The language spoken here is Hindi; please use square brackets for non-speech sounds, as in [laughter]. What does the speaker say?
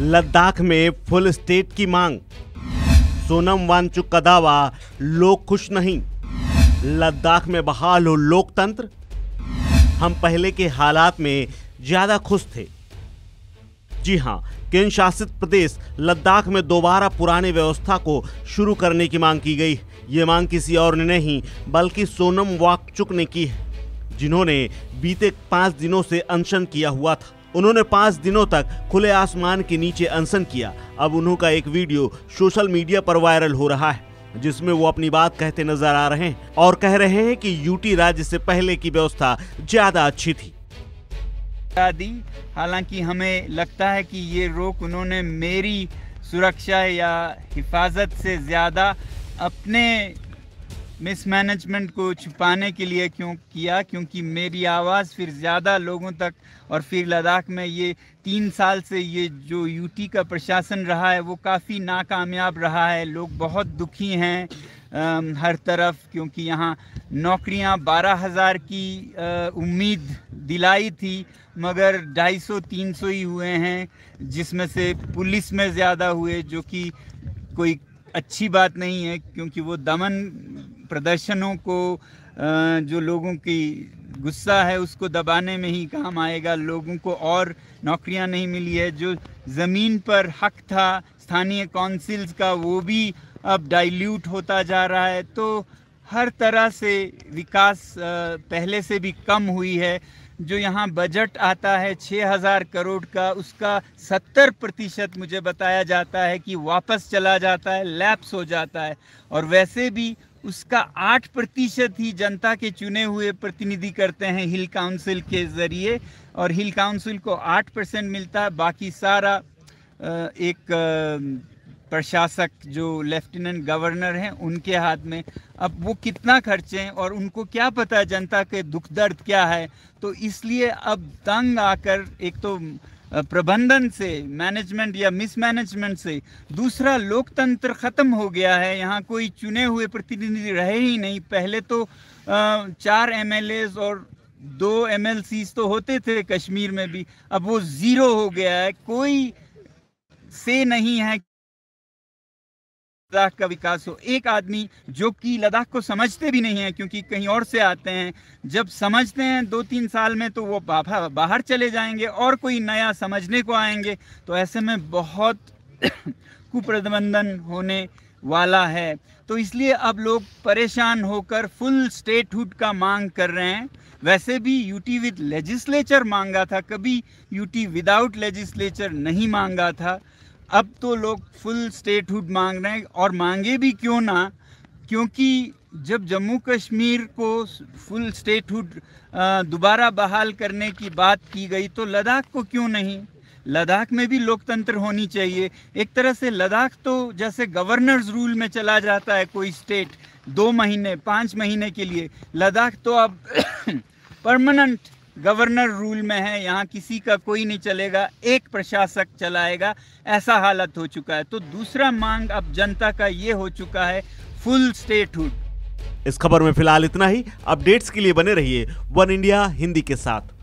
लद्दाख में फुल स्टेट की मांग सोनम वांचुक का दावा लोग खुश नहीं लद्दाख में बहाल हो लोकतंत्र हम पहले के हालात में ज्यादा खुश थे जी हां केंद्र शासित प्रदेश लद्दाख में दोबारा पुराने व्यवस्था को शुरू करने की मांग की गई ये मांग किसी और ने नहीं बल्कि सोनम वाकचुक ने की है जिन्होंने बीते पाँच दिनों से अनशन किया हुआ था उन्होंने पांच दिनों तक खुले आसमान के नीचे अनशन किया अब उन्हों का एक वीडियो सोशल मीडिया पर वायरल हो रहा है जिसमें वो अपनी बात कहते नजर आ रहे हैं और कह रहे हैं कि यूटी राज्य से पहले की व्यवस्था ज्यादा अच्छी थी हालांकि हमें लगता है कि ये रोक उन्होंने मेरी सुरक्षा या हिफाजत से ज़्यादा अपने मिसमैनेजमेंट को छुपाने के लिए क्यों किया क्योंकि मेरी आवाज़ फिर ज़्यादा लोगों तक और फिर लद्दाख में ये तीन साल से ये जो यूटी का प्रशासन रहा है वो काफ़ी नाकामयाब रहा है लोग बहुत दुखी हैं आ, हर तरफ क्योंकि यहाँ नौकरियाँ बारह हज़ार की आ, उम्मीद दिलाई थी मगर ढाई सौ तीन सौ ही हुए हैं जिसमें से पुलिस में ज़्यादा हुए जो कि कोई अच्छी बात नहीं है क्योंकि वो दमन प्रदर्शनों को जो लोगों की गुस्सा है उसको दबाने में ही काम आएगा लोगों को और नौकरियां नहीं मिली है जो ज़मीन पर हक था स्थानीय काउंसिल्स का वो भी अब डाइल्यूट होता जा रहा है तो हर तरह से विकास पहले से भी कम हुई है जो यहाँ बजट आता है 6000 करोड़ का उसका 70 प्रतिशत मुझे बताया जाता है कि वापस चला जाता है लैप्स हो जाता है और वैसे भी उसका आठ प्रतिशत ही जनता के चुने हुए प्रतिनिधि करते हैं हिल काउंसिल के ज़रिए और हिल काउंसिल को आठ परसेंट मिलता है बाकी सारा एक प्रशासक जो लेफ्टिनेंट गवर्नर हैं उनके हाथ में अब वो कितना खर्चे हैं और उनको क्या पता है जनता के दुख दर्द क्या है तो इसलिए अब तंग आकर एक तो प्रबंधन से मैनेजमेंट या मिसमैनेजमेंट से दूसरा लोकतंत्र ख़त्म हो गया है यहाँ कोई चुने हुए प्रतिनिधि रहे ही नहीं पहले तो चार एम और दो एम तो होते थे कश्मीर में भी अब वो ज़ीरो हो गया है कोई से नहीं है लद्दाख का विकास हो एक आदमी जो कि लद्दाख को समझते भी नहीं है क्योंकि कहीं और से आते हैं जब समझते हैं दो तीन साल में तो वो बाहर चले जाएंगे और कोई नया समझने को आएंगे तो ऐसे में बहुत [coughs] कुप्रबंधन होने वाला है तो इसलिए अब लोग परेशान होकर फुल स्टेटहुड का मांग कर रहे हैं वैसे भी यूटी विद लेजिस्लेचर मांगा था कभी यूटी विदाउट लेजिस्लेचर नहीं मांगा था अब तो लोग फुल स्टेटहुड मांग रहे हैं और मांगे भी क्यों ना क्योंकि जब जम्मू कश्मीर को फुल स्टेटहुड दोबारा बहाल करने की बात की गई तो लद्दाख को क्यों नहीं लद्दाख में भी लोकतंत्र होनी चाहिए एक तरह से लद्दाख तो जैसे गवर्नर्स रूल में चला जाता है कोई स्टेट दो महीने पाँच महीने के लिए लद्दाख तो अब परमानेंट [coughs] गवर्नर रूल में है यहाँ किसी का कोई नहीं चलेगा एक प्रशासक चलाएगा ऐसा हालत हो चुका है तो दूसरा मांग अब जनता का ये हो चुका है फुल स्टेटहुड इस खबर में फिलहाल इतना ही अपडेट्स के लिए बने रहिए वन इंडिया हिंदी के साथ